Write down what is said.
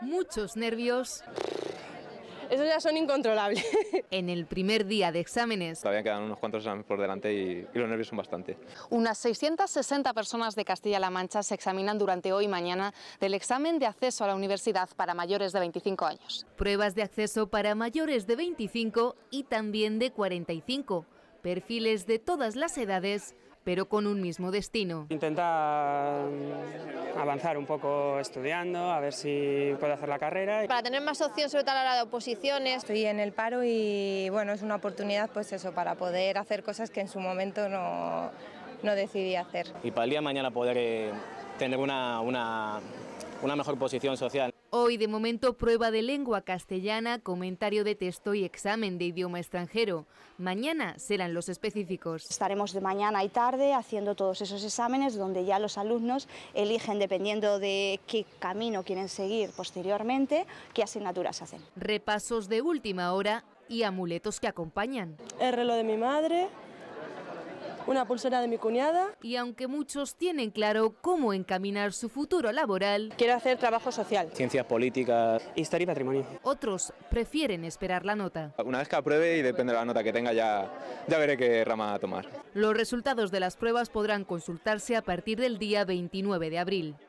muchos nervios. Esos ya son incontrolables. En el primer día de exámenes. Todavía quedan unos cuantos exámenes por delante y, los nervios son bastante. Unas 660 personas de Castilla-La Mancha se examinan durante hoy y mañana del examen de acceso a la universidad para mayores de 25 años. Pruebas de acceso para mayores de 25 y también de 45. Perfiles de todas las edades, pero con un mismo destino. Intentar avanzar un poco estudiando, a ver si puedo hacer la carrera. Para tener más opción sobre todo a la hora de oposiciones. Estoy en el paro y bueno, es una oportunidad pues eso, para poder hacer cosas que en su momento no, decidí hacer. Y para el día de mañana poder... Eh, tener una, mejor posición social. Hoy de momento prueba de lengua castellana, comentario de texto y examen de idioma extranjero. Mañana serán los específicos. Estaremos de mañana y tarde haciendo todos esos exámenes donde ya los alumnos eligen dependiendo de qué camino quieren seguir posteriormente, qué asignaturas hacen. Repasos de última hora y amuletos que acompañan. El reloj de mi madre, una pulsera de mi cuñada. Y aunque muchos tienen claro cómo encaminar su futuro laboral, quiero hacer trabajo social, ciencias políticas, historia y patrimonio. Otros prefieren esperar la nota. Una vez que apruebe y depende de la nota que tenga ya, ya veré qué rama tomar. Los resultados de las pruebas podrán consultarse a partir del día 29 de abril.